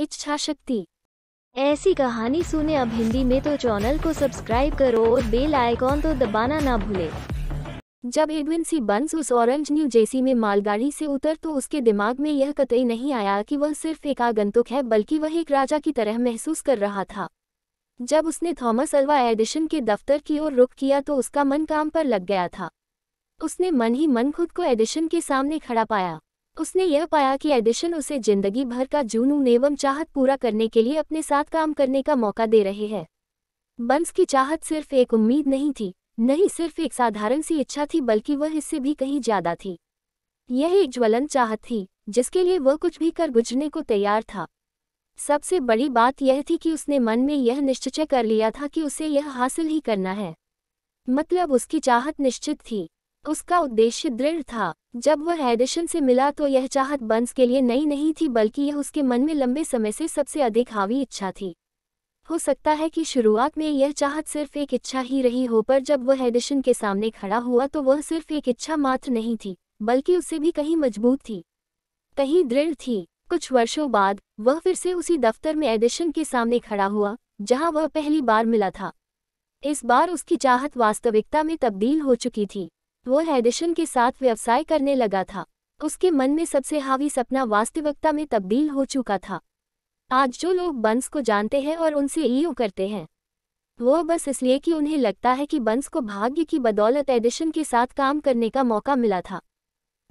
इच्छा शक्ति ऐसी कहानी सुने अब हिंदी में तो चैनल को सब्सक्राइब करो और बेल आइकॉन तो दबाना ना भूले जब एडविन सी बंस उस ऑरेंज न्यू जेसी में मालगाड़ी से उतर तो उसके दिमाग में यह कतई नहीं आया कि वह सिर्फ एक आगंतुक है बल्कि वह एक राजा की तरह महसूस कर रहा था जब उसने थॉमस अल्वा एडिशन के दफ्तर की ओर रुख किया तो उसका मन काम पर लग गया था उसने मन ही मन खुद को एडिशन के सामने खड़ा पाया उसने यह पाया कि एडिशन उसे जिंदगी भर का जुनून एवं चाहत पूरा करने के लिए अपने साथ काम करने का मौका दे रहे हैं बंस की चाहत सिर्फ एक उम्मीद नहीं थी नहीं सिर्फ एक साधारण सी इच्छा थी बल्कि वह इससे भी कहीं ज्यादा थी यह एक ज्वलंत चाहत थी जिसके लिए वह कुछ भी कर गुजरने को तैयार था सबसे बड़ी बात यह थी कि उसने मन में यह निश्चय कर लिया था कि उसे यह हासिल ही करना है मतलब उसकी चाहत निश्चित थी उसका उद्देश्य दृढ़ था जब वह एडिशन से मिला तो यह चाहत बंस के लिए नई नहीं थी बल्कि यह उसके मन में लंबे समय से सबसे अधिक हावी इच्छा थी हो सकता है कि शुरुआत में यह चाहत सिर्फ एक इच्छा ही रही हो पर जब वह एडिशन के सामने खड़ा हुआ तो वह सिर्फ एक इच्छा मात्र नहीं थी बल्कि उससे भी कहीं मजबूत थी कहीं दृढ़ थी कुछ वर्षों बाद वह फिर से उसी दफ्तर में एडिशन के सामने खड़ा हुआ जहां वह पहली बार मिला था इस बार उसकी चाहत वास्तविकता में तब्दील हो चुकी थी वो एडिशन के साथ व्यवसाय करने लगा था उसके मन में सबसे हावी सपना वास्तविकता में तब्दील हो चुका था आज जो लोग बंस को जानते हैं और उनसे ईओ करते हैं वो बस इसलिए कि उन्हें लगता है कि बंस को भाग्य की बदौलत एडिशन के साथ काम करने का मौका मिला था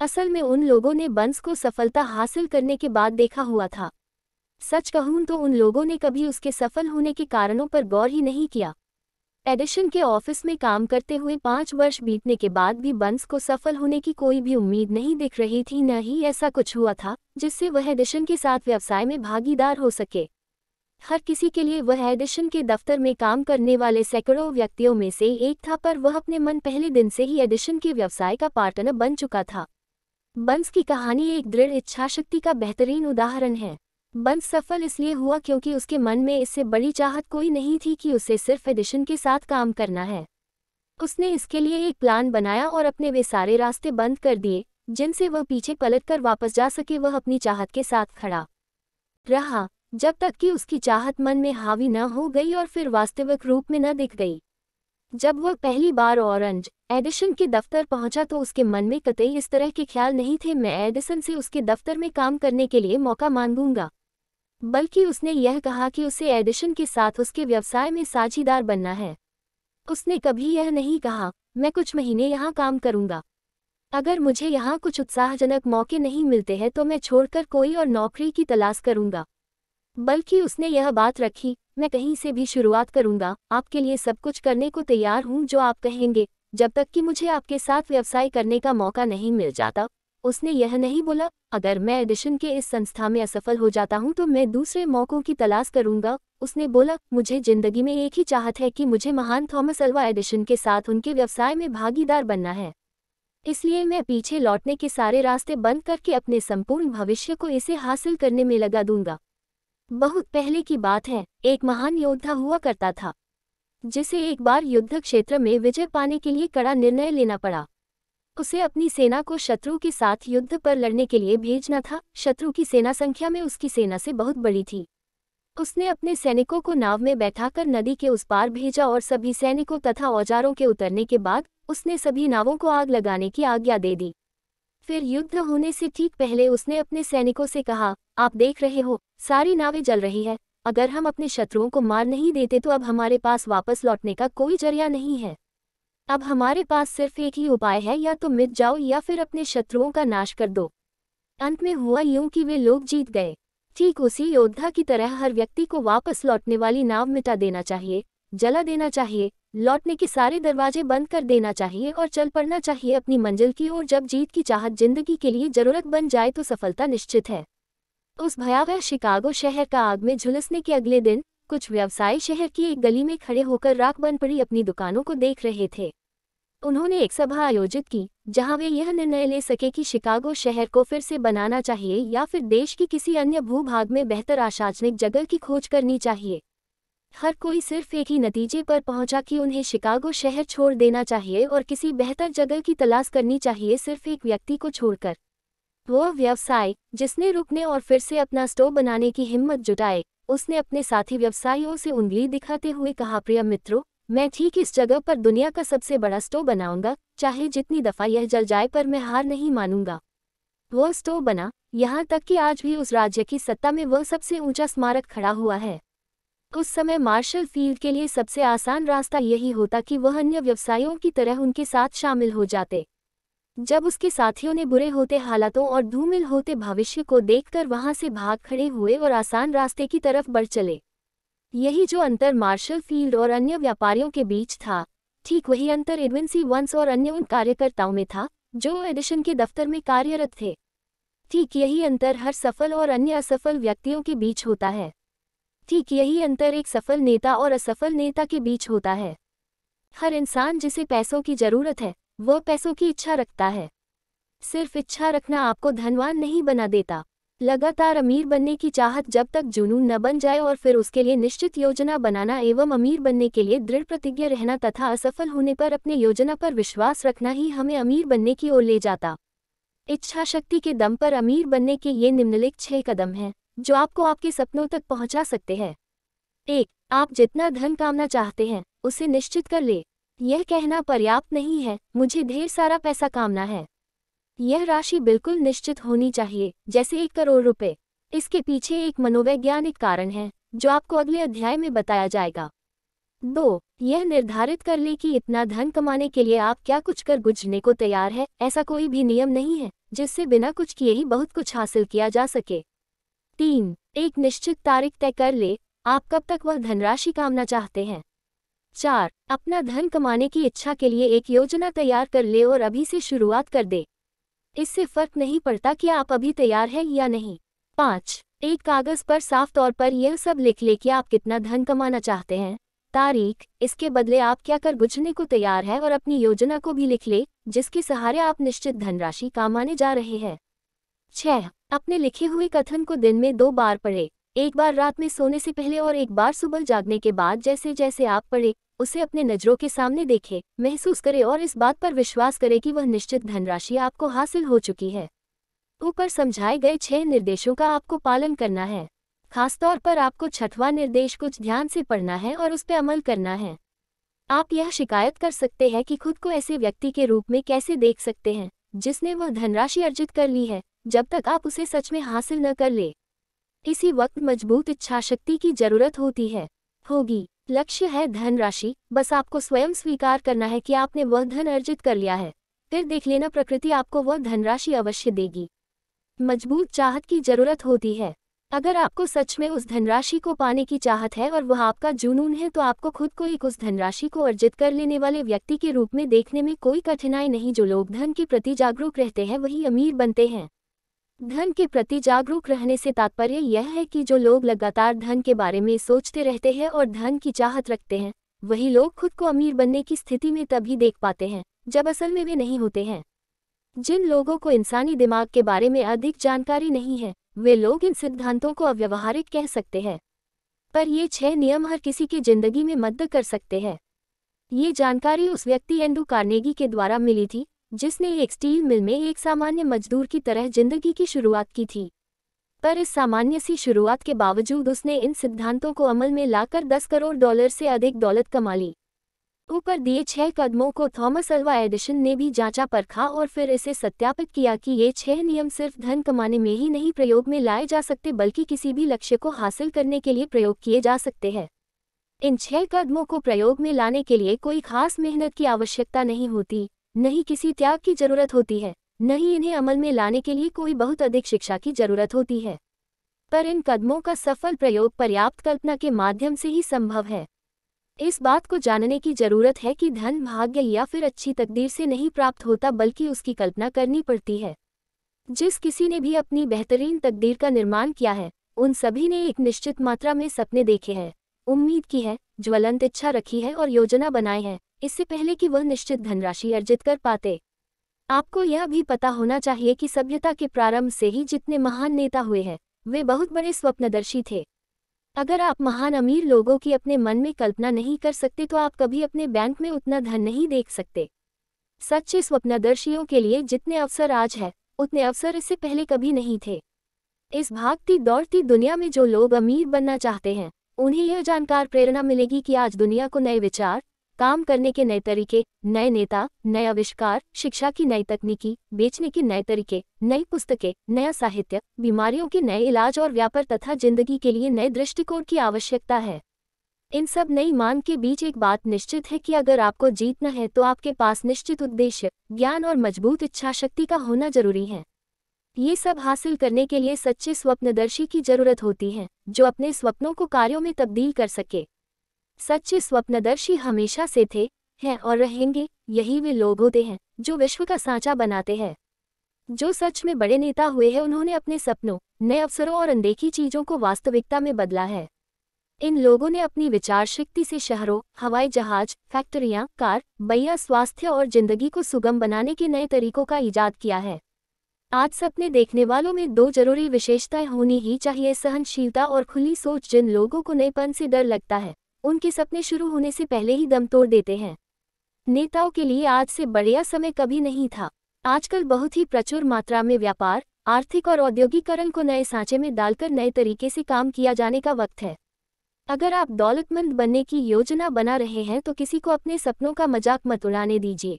असल में उन लोगों ने बंस को सफलता हासिल करने के बाद देखा हुआ था सच कहूँ तो उन लोगों ने कभी उसके सफल होने के कारणों पर गौर ही नहीं किया एडिशन के ऑफिस में काम करते हुए पाँच वर्ष बीतने के बाद भी बंस को सफल होने की कोई भी उम्मीद नहीं दिख रही थी न ही ऐसा कुछ हुआ था जिससे वह एडिशन के साथ व्यवसाय में भागीदार हो सके हर किसी के लिए वह एडिशन के दफ्तर में काम करने वाले सैकड़ों व्यक्तियों में से एक था पर वह अपने मन पहले दिन से ही एडिशन के व्यवसाय का पार्टनर बन चुका था बंस की कहानी एक दृढ़ इच्छाशक्ति का बेहतरीन उदाहरण है बंद सफल इसलिए हुआ क्योंकि उसके मन में इससे बड़ी चाहत कोई नहीं थी कि उसे सिर्फ एडिशन के साथ काम करना है उसने इसके लिए एक प्लान बनाया और अपने वे सारे रास्ते बंद कर दिए जिनसे वह पीछे पलट कर वापस जा सके वह अपनी चाहत के साथ खड़ा रहा जब तक कि उसकी चाहत मन में हावी न हो गई और फिर वास्तविक रूप में न दिख गई जब वह पहली बार ऑरेंज एडिशन के दफ्तर पहुंचा तो उसके मन में कतई इस तरह के ख्याल नहीं थे मैं एडिसन से उसके दफ्तर में काम करने के लिए मौका मांगूंगा बल्कि उसने यह कहा कि उसे एडिशन के साथ उसके व्यवसाय में साझीदार बनना है उसने कभी यह नहीं कहा मैं कुछ महीने यहाँ काम करूँगा अगर मुझे यहाँ कुछ उत्साहजनक मौके नहीं मिलते हैं तो मैं छोड़कर कोई और नौकरी की तलाश करूँगा बल्कि उसने यह बात रखी मैं कहीं से भी शुरुआत करूँगा आपके लिए सब कुछ करने को तैयार हूँ जो आप कहेंगे जब तक कि मुझे आपके साथ व्यवसाय करने का मौका नहीं मिल जाता उसने यह नहीं बोला अगर मैं एडिशन के इस संस्था में असफल हो जाता हूँ तो मैं दूसरे मौक़ों की तलाश करूंगा उसने बोला मुझे ज़िंदगी में एक ही चाहत है कि मुझे महान थॉमस अल्वा एडिशन के साथ उनके व्यवसाय में भागीदार बनना है इसलिए मैं पीछे लौटने के सारे रास्ते बंद करके अपने संपूर्ण भविष्य को इसे हासिल करने में लगा दूंगा बहुत पहले की बात है एक महान योद्धा हुआ करता था जिसे एक बार युद्ध क्षेत्र में विजय पाने के लिए कड़ा निर्णय लेना पड़ा उसे अपनी सेना को शत्रु के साथ युद्ध पर लड़ने के लिए भेजना था शत्रु की सेना संख्या में उसकी सेना से बहुत बड़ी थी उसने अपने सैनिकों को नाव में बैठाकर नदी के उस पार भेजा और सभी सैनिकों तथा औजारों के उतरने के बाद उसने सभी नावों को आग लगाने की आज्ञा दे दी फिर युद्ध होने से ठीक पहले उसने अपने सैनिकों से कहा आप देख रहे हो सारी नावें जल रही है अगर हम अपने शत्रुओं को मार नहीं देते तो अब हमारे पास वापस लौटने का कोई जरिया नहीं है अब हमारे पास सिर्फ एक ही उपाय है या तो मिट जाओ या फिर अपने शत्रुओं का नाश कर दो अंत में हुआ यूं कि वे लोग जीत गए ठीक उसी योद्धा की तरह हर व्यक्ति को वापस लौटने वाली नाव मिटा देना चाहिए जला देना चाहिए लौटने के सारे दरवाजे बंद कर देना चाहिए और चल पड़ना चाहिए अपनी मंजिल की ओर जब जीत की चाहत जिंदगी के लिए जरूरत बन जाए तो सफलता निश्चित है उस भयावह शिकागो शहर का आग में झुलसने के अगले दिन कुछ व्यवसायी शहर की एक गली में खड़े होकर राख बन पड़ी अपनी दुकानों को देख रहे थे उन्होंने एक सभा आयोजित की जहां वे यह निर्णय ले सके कि शिकागो शहर को फिर से बनाना चाहिए या फिर देश की किसी अन्य भूभाग में बेहतर आशाजनिक जगह की खोज करनी चाहिए हर कोई सिर्फ एक ही नतीजे पर पहुंचा कि उन्हें शिकागो शहर छोड़ देना चाहिए और किसी बेहतर जगह की तलाश करनी चाहिए सिर्फ एक व्यक्ति को छोड़कर वह व्यवसाय जिसने रुकने और फिर से अपना स्टोव बनाने की हिम्मत जुटाए उसने अपने साथी व्यवसायियों से उंगली दिखाते हुए कहा प्रिय मित्रों मैं ठीक इस जगह पर दुनिया का सबसे बड़ा स्टोव बनाऊंगा चाहे जितनी दफ़ा यह जल जाए पर मैं हार नहीं मानूंगा वह स्टोव बना यहाँ तक कि आज भी उस राज्य की सत्ता में वह सबसे ऊंचा स्मारक खड़ा हुआ है उस समय मार्शल फील्ड के लिए सबसे आसान रास्ता यही होता कि वह अन्य व्यवसायों की तरह उनके साथ शामिल हो जाते जब उसके साथियों ने बुरे होते हालातों और धूमिल होते भविष्य को देखकर वहां से भाग खड़े हुए और आसान रास्ते की तरफ बढ़ चले यही जो अंतर मार्शल फील्ड और अन्य व्यापारियों के बीच था ठीक वही अंतर एडवेंसी वंस और अन्य उन कार्यकर्ताओं में था जो एडिशन के दफ्तर में कार्यरत थे ठीक यही अंतर हर सफल और अन्य असफल व्यक्तियों के बीच होता है ठीक यही अंतर एक सफल नेता और असफल नेता के बीच होता है हर इंसान जिसे पैसों की जरूरत है वह पैसों की इच्छा रखता है सिर्फ इच्छा रखना आपको धनवान नहीं बना देता लगातार अमीर बनने की चाहत जब तक जुनून न बन जाए और फिर उसके लिए निश्चित योजना बनाना एवं अमीर बनने के लिए दृढ़ प्रतिज्ञा रहना तथा असफल होने पर अपने योजना पर विश्वास रखना ही हमें अमीर बनने की ओर ले जाता इच्छा शक्ति के दम पर अमीर बनने के ये निम्नलिखित छह कदम हैं जो आपको आपके सपनों तक पहुंचा सकते हैं एक आप जितना धन कामना चाहते हैं उसे निश्चित कर ले यह कहना पर्याप्त नहीं है मुझे ढेर सारा पैसा कामना है यह राशि बिल्कुल निश्चित होनी चाहिए जैसे एक करोड़ रुपए इसके पीछे एक मनोवैज्ञानिक कारण है जो आपको अगले अध्याय में बताया जाएगा दो यह निर्धारित कर ले कि इतना धन कमाने के लिए आप क्या कुछ कर गुजरने को तैयार है ऐसा कोई भी नियम नहीं है जिससे बिना कुछ किए ही बहुत कुछ हासिल किया जा सके तीन एक निश्चित तारीख तय कर ले आप कब तक वह धनराशि कामना चाहते हैं चार अपना धन कमाने की इच्छा के लिए एक योजना तैयार कर ले और अभी से शुरुआत कर दे इससे फर्क नहीं पड़ता कि आप अभी तैयार हैं या नहीं पाँच एक कागज़ पर साफ तौर पर यह सब लिख ले कि आप कितना धन कमाना चाहते हैं तारीख इसके बदले आप क्या कर गुजरने को तैयार है और अपनी योजना को भी लिख ले जिसके सहारे आप निश्चित धनराशि कमाने जा रहे हैं छह अपने लिखे हुए कथन को दिन में दो बार पढ़े एक बार रात में सोने से पहले और एक बार सुबह जागने के बाद जैसे जैसे आप पढ़े उसे अपने नजरों के सामने देखे महसूस करे और इस बात पर विश्वास करे कि वह निश्चित धनराशि आपको हासिल हो चुकी है ऊपर समझाए गए छह निर्देशों का आपको पालन करना है खासतौर पर आपको छठवां निर्देश कुछ ध्यान से पढ़ना है और उस पर अमल करना है आप यह शिकायत कर सकते हैं कि खुद को ऐसे व्यक्ति के रूप में कैसे देख सकते हैं जिसने वह धनराशि अर्जित कर ली है जब तक आप उसे सच में हासिल न कर ले इसी वक्त मजबूत इच्छाशक्ति की जरूरत होती है होगी लक्ष्य है धन राशि बस आपको स्वयं स्वीकार करना है कि आपने वह धन अर्जित कर लिया है फिर देख लेना प्रकृति आपको वह धनराशि अवश्य देगी मजबूत चाहत की जरूरत होती है अगर आपको सच में उस धनराशि को पाने की चाहत है और वह आपका जुनून है तो आपको खुद को एक उस धनराशि को अर्जित कर लेने वाले व्यक्ति के रूप में देखने में कोई कठिनाई नहीं जो लोग धन के प्रति जागरूक रहते हैं वही अमीर बनते हैं धन के प्रति जागरूक रहने से तात्पर्य यह है कि जो लोग लगातार धन के बारे में सोचते रहते हैं और धन की चाहत रखते हैं वही लोग खुद को अमीर बनने की स्थिति में तभी देख पाते हैं जब असल में वे नहीं होते हैं जिन लोगों को इंसानी दिमाग के बारे में अधिक जानकारी नहीं है वे लोग इन सिद्धांतों को अव्यवहारिक कह सकते हैं पर ये छह नियम हर किसी की जिंदगी में मदद कर सकते हैं ये जानकारी उस व्यक्ति एंडू कार्नेगी के द्वारा मिली थी जिसने एक स्टील मिल में एक सामान्य मजदूर की तरह जिंदगी की शुरुआत की थी पर इस सामान्य सी शुरुआत के बावजूद उसने इन सिद्धांतों को अमल में लाकर 10 करोड़ डॉलर से अधिक दौलत कमा ली ऊपर दिए छह कदमों को थॉमस अल्वा एडिशन ने भी जांचा परखा और फिर इसे सत्यापित किया कि ये छह नियम सिर्फ धन कमाने में ही नहीं प्रयोग में लाए जा सकते बल्कि किसी भी लक्ष्य को हासिल करने के लिए प्रयोग किए जा सकते हैं इन छह कदमों को प्रयोग में लाने के लिए कोई खास मेहनत की आवश्यकता नहीं होती नहीं किसी त्याग की जरूरत होती है न ही इन्हें अमल में लाने के लिए कोई बहुत अधिक शिक्षा की जरूरत होती है पर इन कदमों का सफल प्रयोग पर्याप्त कल्पना के माध्यम से ही संभव है इस बात को जानने की जरूरत है कि धन भाग्य या फिर अच्छी तकदीर से नहीं प्राप्त होता बल्कि उसकी कल्पना करनी पड़ती है जिस किसी ने भी अपनी बेहतरीन तकदीर का निर्माण किया है उन सभी ने एक निश्चित मात्रा में सपने देखे हैं उम्मीद की है ज्वलंत इच्छा रखी है और योजना बनाए हैं इससे पहले कि वह निश्चित धनराशि अर्जित कर पाते आपको यह भी पता होना चाहिए कि सभ्यता के प्रारंभ से ही जितने महान नेता हुए हैं वे बहुत बड़े स्वप्नदर्शी थे अगर आप महान अमीर लोगों की अपने मन में कल्पना नहीं कर सकते तो आप कभी अपने बैंक में उतना धन नहीं देख सकते सच्चे स्वप्नदर्शियों के लिए जितने अवसर आज है उतने अवसर इससे पहले कभी नहीं थे इस भागती दौड़ती दुनिया में जो लोग अमीर बनना चाहते हैं उन्हें यह जानकार प्रेरणा मिलेगी कि आज दुनिया को नए विचार काम करने के नए तरीके नए नेता नए आविष्कार शिक्षा की नई तकनीकी बेचने के नए तरीके नई पुस्तकें नया साहित्य बीमारियों के नए इलाज और व्यापार तथा जिंदगी के लिए नए दृष्टिकोण की आवश्यकता है इन सब नई मांग के बीच एक बात निश्चित है कि अगर आपको जीतना है तो आपके पास निश्चित उद्देश्य ज्ञान और मजबूत इच्छा शक्ति का होना जरूरी है ये सब हासिल करने के लिए सच्चे स्वप्नदर्शी की जरूरत होती है जो अपने स्वप्नों को कार्यों में तब्दील कर सके सच्चे स्वप्नदर्शी हमेशा से थे हैं और रहेंगे यही वे लोग होते हैं जो विश्व का सांचा बनाते हैं जो सच में बड़े नेता हुए हैं उन्होंने अपने सपनों नए अवसरों और अनदेखी चीज़ों को वास्तविकता में बदला है इन लोगों ने अपनी विचार शक्ति से शहरों हवाई जहाज फैक्ट्रियां, कार बैया स्वास्थ्य और जिंदगी को सुगम बनाने के नए तरीकों का ईजाद किया है आज सपने देखने वालों में दो जरूरी विशेषताएं होनी ही चाहिए सहनशीलता और खुली सोच जिन लोगों को नएपन से डर लगता है उनके सपने शुरू होने से पहले ही दम तोड़ देते हैं नेताओं के लिए आज से बढ़िया समय कभी नहीं था आजकल बहुत ही प्रचुर मात्रा में व्यापार आर्थिक और औद्योगिकरण को नए सांचे में डालकर नए तरीके से काम किया जाने का वक्त है अगर आप दौलतमंद बनने की योजना बना रहे हैं तो किसी को अपने सपनों का मजाक मत उड़ाने दीजिए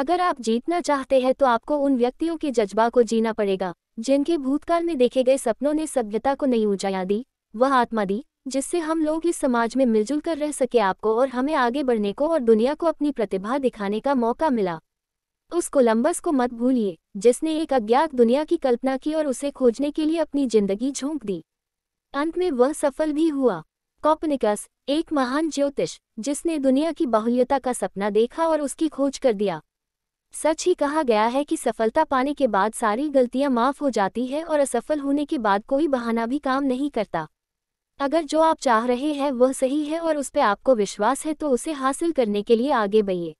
अगर आप जीतना चाहते हैं तो आपको उन व्यक्तियों के जज्बा को जीना पड़ेगा जिनके भूतकाल में देखे गए सपनों ने सभ्यता को नहीं ऊंचाया दी वह आत्मा दी जिससे हम लोग इस समाज में मिलजुल कर रह सके आपको और हमें आगे बढ़ने को और दुनिया को अपनी प्रतिभा दिखाने का मौका मिला उस कोलंबस को मत भूलिए जिसने एक अज्ञात दुनिया की कल्पना की और उसे खोजने के लिए अपनी जिंदगी झोंक दी अंत में वह सफल भी हुआ कॉपनिकस एक महान ज्योतिष जिसने दुनिया की बाहुल्यता का सपना देखा और उसकी खोज कर दिया सच ही कहा गया है कि सफलता पाने के बाद सारी गलतियां माफ हो जाती है और असफल होने के बाद कोई बहाना भी काम नहीं करता अगर जो आप चाह रहे हैं वह सही है और उस पर आपको विश्वास है तो उसे हासिल करने के लिए आगे बढ़िए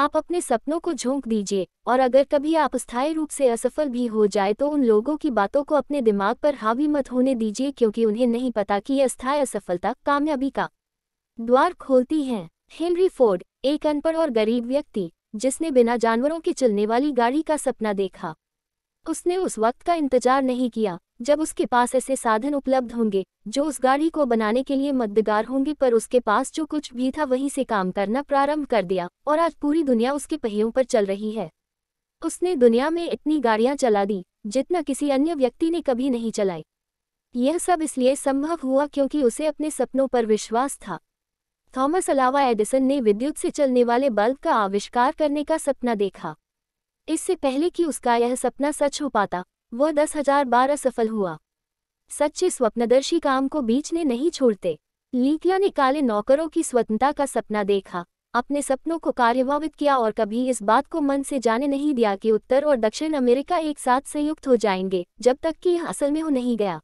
आप अपने सपनों को झोंक दीजिए और अगर कभी आप स्थायी रूप से असफल भी हो जाए तो उन लोगों की बातों को अपने दिमाग पर हावी मत होने दीजिए क्योंकि उन्हें नहीं पता कि यह स्थायी असफलता कामयाबी का द्वार खोलती हैं हेनरी फोर्ड एक अनपढ़ और गरीब व्यक्ति जिसने बिना जानवरों के चलने वाली गाड़ी का सपना देखा उसने उस वक्त का इंतजार नहीं किया जब उसके पास ऐसे साधन उपलब्ध होंगे जो उस गाड़ी को बनाने के लिए मददगार होंगे पर उसके पास जो कुछ भी था वहीं से काम करना प्रारंभ कर दिया और आज पूरी दुनिया उसके पहियों पर चल रही है उसने दुनिया में इतनी गाड़ियां चला दी जितना किसी अन्य व्यक्ति ने कभी नहीं चलाई यह सब इसलिए संभव हुआ क्योंकि उसे अपने सपनों पर विश्वास था थॉमस अलावा एडिसन ने विद्युत से चलने वाले बल्ब का आविष्कार करने का सपना देखा इससे पहले कि उसका यह सपना सच हो पाता वह दस हजार बारह सफल हुआ सच्चे स्वप्नदर्शी काम को बीच ने नहीं छोड़ते लीतिया ने काले नौकरों की स्वतंत्रता का सपना देखा अपने सपनों को कार्यभावित किया और कभी इस बात को मन से जाने नहीं दिया कि उत्तर और दक्षिण अमेरिका एक साथ संयुक्त हो जाएंगे जब तक कि यह असल में हो नहीं गया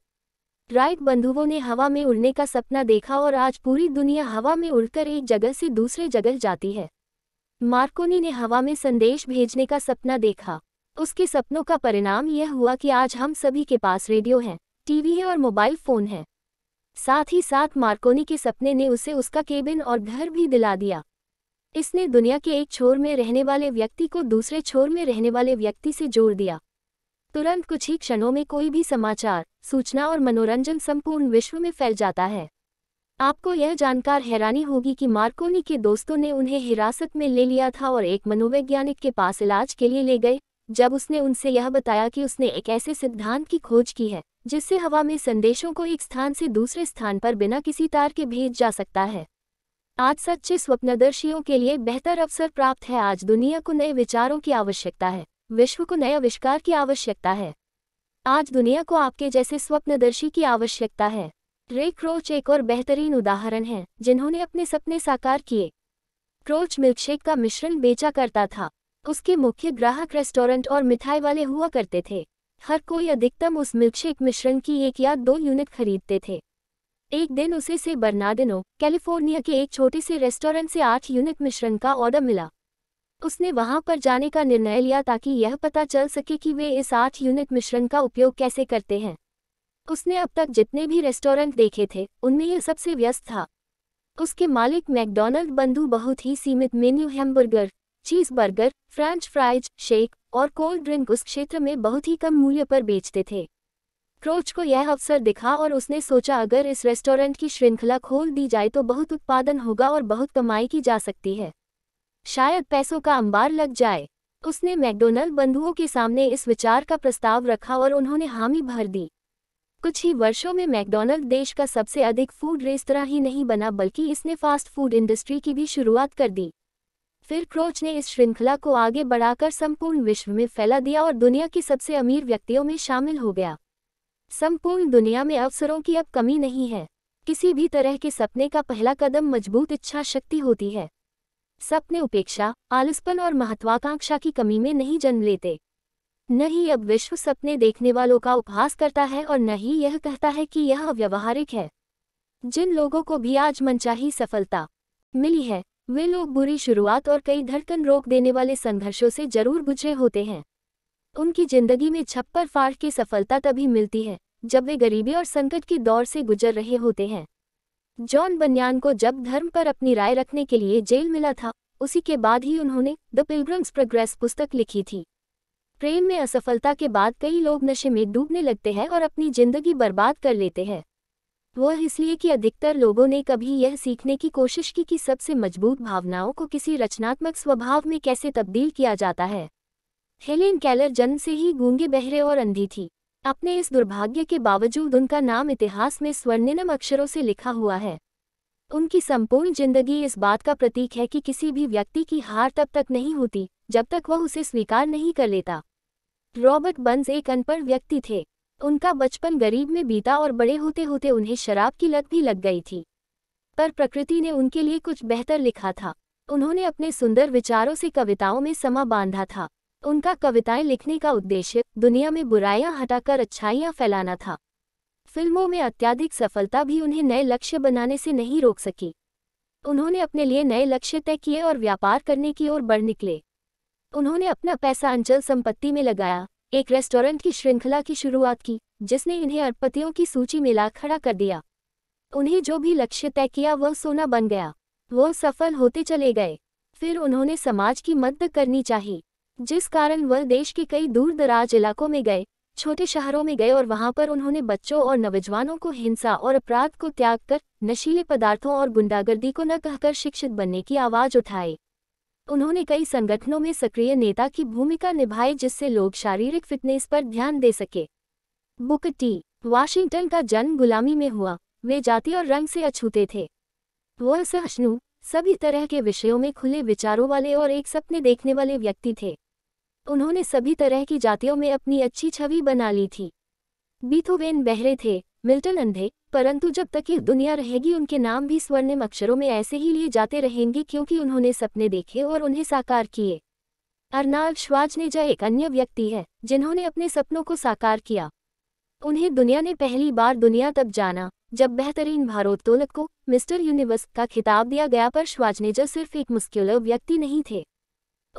राइट बंधुओं ने हवा में उड़ने का सपना देखा और आज पूरी दुनिया हवा में उड़कर एक जगह से दूसरे जगह जाती है मार्कोनी ने हवा में संदेश भेजने का सपना देखा उसके सपनों का परिणाम यह हुआ कि आज हम सभी के पास रेडियो है टीवी है और मोबाइल फ़ोन है साथ ही साथ मार्कोनी के सपने ने उसे उसका केबिन और घर भी दिला दिया इसने दुनिया के एक छोर में रहने वाले व्यक्ति को दूसरे छोर में रहने वाले व्यक्ति से जोड़ दिया तुरंत कुछ ही क्षणों में कोई भी समाचार सूचना और मनोरंजन संपूर्ण विश्व में फैल जाता है आपको यह जानकार हैरानी होगी कि मार्कोनी के दोस्तों ने उन्हें हिरासत में ले लिया था और एक मनोवैज्ञानिक के पास इलाज के लिए ले गए जब उसने उनसे यह बताया कि उसने एक ऐसे सिद्धांत की खोज की है जिससे हवा में संदेशों को एक स्थान से दूसरे स्थान पर बिना किसी तार के भेज जा सकता है आज सच्चे स्वप्नदर्शियों के लिए बेहतर अवसर प्राप्त है आज दुनिया को नए विचारों की आवश्यकता है विश्व को नए आविष्कार की आवश्यकता है आज दुनिया को आपके जैसे स्वप्नदर्शी की आवश्यकता है रे क्रोच एक और बेहतरीन उदाहरण है जिन्होंने अपने सपने साकार किए क्रोच मिल्कशेक का मिश्रण बेचा करता था उसके मुख्य ग्राहक रेस्टोरेंट और मिठाई वाले हुआ करते थे हर कोई अधिकतम उस मिल्कशेक मिश्रण की एक या दो यूनिट खरीदते थे एक दिन उसे से बर्नाडिनो कैलिफोर्निया के एक छोटे से रेस्टोरेंट से आठ यूनिट मिश्रण का ऑर्डर मिला उसने वहां पर जाने का निर्णय लिया ताकि यह पता चल सके कि वे इस आठ यूनिट मिश्रण का उपयोग कैसे करते हैं उसने अब तक जितने भी रेस्टोरेंट देखे थे उनमें यह सबसे व्यस्त था उसके मालिक मैकडोनल्ड बंधु बहुत ही सीमित menu hamburger cheese burger French fries shake और कोल्ड ड्रिंक उस क्षेत्र में बहुत ही कम मूल्य पर बेचते थे क्रोच को यह अवसर दिखा और उसने सोचा अगर इस रेस्टोरेंट की श्रृंखला खोल दी जाए तो बहुत उत्पादन होगा और बहुत कमाई की जा सकती है शायद पैसों का अंबार लग जाए उसने मैकडोनल्ड बंधुओं के सामने इस विचार का प्रस्ताव रखा और उन्होंने हामी भर दी कुछ ही वर्षों में मैकडोनल्ड देश का सबसे अधिक फूड रेस्तरा ही नहीं बना बल्कि इसने फास्ट फूड इंडस्ट्री की भी शुरुआत कर दी फिर क्रोच ने इस श्रृंखला को आगे बढ़ाकर संपूर्ण विश्व में फैला दिया और दुनिया की सबसे अमीर व्यक्तियों में शामिल हो गया संपूर्ण दुनिया में अवसरों की अब कमी नहीं है किसी भी तरह के सपने का पहला कदम मजबूत इच्छा शक्ति होती है सपने उपेक्षा आलसपन और महत्वाकांक्षा की कमी में नहीं जन्म लेते न ही अब विश्व सपने देखने वालों का उपहास करता है और न ही यह कहता है कि यह व्यवहारिक है जिन लोगों को भी आज मनचाही सफलता मिली है वे लोग बुरी शुरुआत और कई धड़कन रोक देने वाले संघर्षों से जरूर गुजरे होते हैं उनकी जिंदगी में छप्पर फाड़ की सफलता तभी मिलती है जब वे गरीबी और संकट की दौर से गुजर रहे होते हैं जॉन बनयान को जब धर्म पर अपनी राय रखने के लिए जेल मिला था उसी के बाद ही उन्होंने द पिलग्रम्स प्रोग्रेस पुस्तक लिखी थी प्रेम में असफलता के बाद कई लोग नशे में डूबने लगते हैं और अपनी जिंदगी बर्बाद कर लेते हैं वह इसलिए कि अधिकतर लोगों ने कभी यह सीखने की कोशिश की कि सबसे मजबूत भावनाओं को किसी रचनात्मक स्वभाव में कैसे तब्दील किया जाता है हेलेन कैलर जन्म से ही गूंगे बहरे और अंधी थी अपने इस दुर्भाग्य के बावजूद उनका नाम इतिहास में स्वर्णिम अक्षरों से लिखा हुआ है उनकी संपूर्ण जिंदगी इस बात का प्रतीक है कि किसी भी व्यक्ति की हार तब तक नहीं होती जब तक वह उसे स्वीकार नहीं कर लेता रॉबर्ट बंस एक अनपढ़ व्यक्ति थे उनका बचपन गरीब में बीता और बड़े होते होते उन्हें शराब की लत भी लग गई थी पर प्रकृति ने उनके लिए कुछ बेहतर लिखा था उन्होंने अपने सुंदर विचारों से कविताओं में समा बांधा था उनका कविताएं लिखने का उद्देश्य दुनिया में बुराइयां हटाकर अच्छाइयां फैलाना था फिल्मों में अत्याधिक सफलता भी उन्हें नए लक्ष्य बनाने से नहीं रोक सकी उन्होंने अपने लिए नए लक्ष्य तय किए और व्यापार करने की ओर बढ़ निकले उन्होंने अपना पैसा अंचल संपत्ति में लगाया एक रेस्टोरेंट की श्रृंखला की शुरुआत की जिसने इन्हें अरबपतियों की सूची में ला खड़ा कर दिया उन्हें जो भी लक्ष्य तय किया वह सोना बन गया वो सफल होते चले गए फिर उन्होंने समाज की मदद करनी चाहिए जिस कारण वह देश के कई दूर दराज इलाकों में गए छोटे शहरों में गए और वहां पर उन्होंने बच्चों और नौजवानों को हिंसा और अपराध को त्याग कर नशीले पदार्थों और गुंडागर्दी को न कहकर शिक्षित बनने की आवाज़ उठाई उन्होंने कई संगठनों में सक्रिय नेता की भूमिका निभाई जिससे लोग शारीरिक फिटनेस पर ध्यान दे सके बुक टी वाशिंगटन का जन्म गुलामी में हुआ वे जाति और रंग से अछूते थे वह सहष्णु सभी तरह के विषयों में खुले विचारों वाले और एक सपने देखने वाले व्यक्ति थे उन्होंने सभी तरह की जातियों में अपनी अच्छी छवि बना ली थी बीथोवेन बहरे थे मिल्टन अंधे परंतु जब तक ये दुनिया रहेगी उनके नाम भी स्वर्णिम अक्षरों में ऐसे ही लिए जाते रहेंगे क्योंकि उन्होंने सपने देखे और उन्हें साकार किए अर्नाल्ड श्वाजनेजा एक अन्य व्यक्ति है जिन्होंने अपने सपनों को साकार किया उन्हें दुनिया ने पहली बार दुनिया तब जाना जब बेहतरीन भारोत्तोलक को मिस्टर यूनिवर्स का खिताब दिया गया पर श्वाजनेजा सिर्फ एक मुस्कुलर व्यक्ति नहीं थे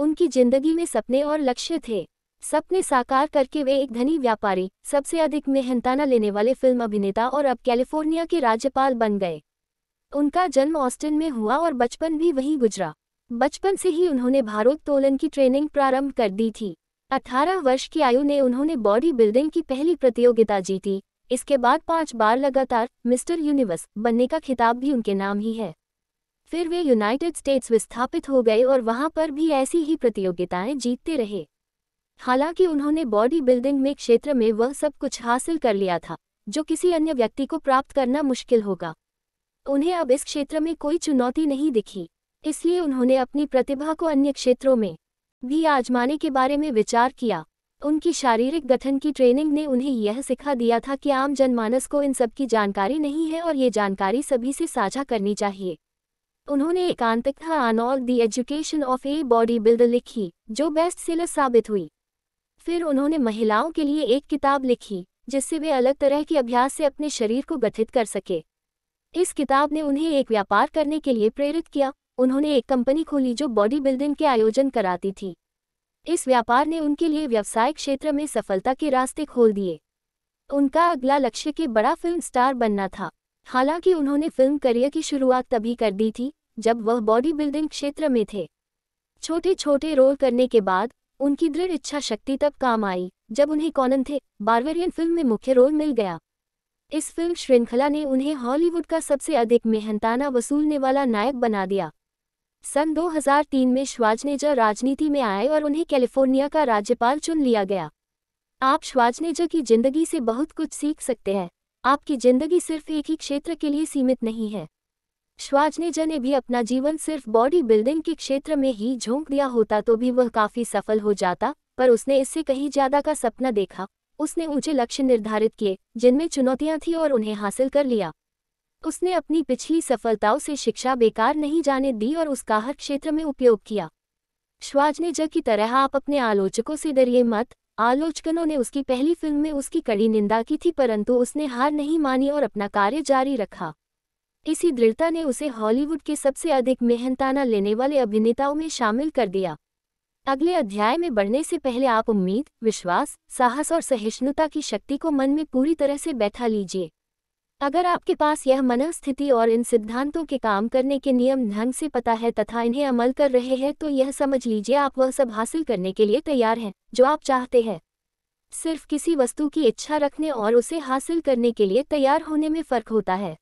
उनकी जिंदगी में सपने और लक्ष्य थे सपने साकार करके वे एक धनी व्यापारी सबसे अधिक मेहनताना लेने वाले फिल्म अभिनेता और अब कैलिफोर्निया के राज्यपाल बन गए उनका जन्म ऑस्टिन में हुआ और बचपन भी वहीं गुजरा बचपन से ही उन्होंने भारोत्तोलन की ट्रेनिंग प्रारंभ कर दी थी 18 वर्ष की आयु ने उन्होंने बॉडी बिल्डिंग की पहली प्रतियोगिता जीती इसके बाद पांच बार लगातार मिस्टर यूनिवर्स बनने का खिताब भी उनके नाम ही है फिर वे यूनाइटेड स्टेट्स विस्थापित हो गए और वहां पर भी ऐसी ही प्रतियोगिताएं जीतते रहे हालांकि उन्होंने बॉडी बिल्डिंग में क्षेत्र में वह सब कुछ हासिल कर लिया था जो किसी अन्य व्यक्ति को प्राप्त करना मुश्किल होगा उन्हें अब इस क्षेत्र में कोई चुनौती नहीं दिखी इसलिए उन्होंने अपनी प्रतिभा को अन्य क्षेत्रों में भी आजमाने के बारे में विचार किया उनकी शारीरिक गठन की ट्रेनिंग ने उन्हें यह सिखा दिया था कि आम जनमानस को इन सब की जानकारी नहीं है और ये जानकारी सभी से साझा करनी चाहिए उन्होंने एकांतिकता on all the education of a body builder लिखी जो बेस्ट सेलर साबित हुई फिर उन्होंने महिलाओं के लिए एक किताब लिखी जिससे वे अलग तरह के अभ्यास से अपने शरीर को गठित कर सके इस किताब ने उन्हें एक व्यापार करने के लिए प्रेरित किया उन्होंने एक कंपनी खोली जो बॉडी बिल्डिंग के आयोजन कराती थी इस व्यापार ने उनके लिए व्यवसाय क्षेत्र में सफलता के रास्ते खोल दिए उनका अगला लक्ष्य के बड़ा फिल्म स्टार बनना था हालांकि उन्होंने फिल्म करियर की शुरुआत तभी कर दी थी जब वह बॉडी बिल्डिंग क्षेत्र में थे छोटे छोटे रोल करने के बाद उनकी दृढ़ इच्छा शक्ति तब काम आई जब उन्हें कॉनन थे बारवेरियन फिल्म में मुख्य रोल मिल गया इस फिल्म श्रृंखला ने उन्हें हॉलीवुड का सबसे अधिक मेहनताना वसूलने वाला नायक बना दिया सन 2003 में श्वाजनेजर राजनीति में आए और उन्हें कैलिफोर्निया का राज्यपाल चुन लिया गया आप श्वाजनेजर की जिंदगी से बहुत कुछ सीख सकते हैं आपकी जिंदगी सिर्फ एक ही क्षेत्र के लिए सीमित नहीं है श्वाजनेजर ने भी अपना जीवन सिर्फ बॉडी बिल्डिंग के क्षेत्र में ही झोंक दिया होता तो भी वह काफी सफल हो जाता पर उसने इससे कहीं ज्यादा का सपना देखा उसने ऊंचे लक्ष्य निर्धारित किए जिनमें चुनौतियां थीं और उन्हें हासिल कर लिया उसने अपनी पिछली सफलताओं से शिक्षा बेकार नहीं जाने दी और उसका हर क्षेत्र में उपयोग किया श्वाजनेजर की तरह आप अपने आलोचकों से डरिए मत आलोचकनों ने उसकी पहली फिल्म में उसकी कड़ी निंदा की थी परंतु उसने हार नहीं मानी और अपना कार्य जारी रखा इसी दृढ़ता ने उसे हॉलीवुड के सबसे अधिक मेहनताना लेने वाले अभिनेताओं में शामिल कर दिया अगले अध्याय में बढ़ने से पहले आप उम्मीद विश्वास साहस और सहिष्णुता की शक्ति को मन में पूरी तरह से बैठा लीजिए अगर आपके पास यह मनस्थिति और इन सिद्धांतों के काम करने के नियम ढंग से पता है तथा इन्हें अमल कर रहे हैं तो यह समझ लीजिए आप वह सब हासिल करने के लिए तैयार हैं जो आप चाहते हैं सिर्फ किसी वस्तु की इच्छा रखने और उसे हासिल करने के लिए तैयार होने में फ़र्क होता है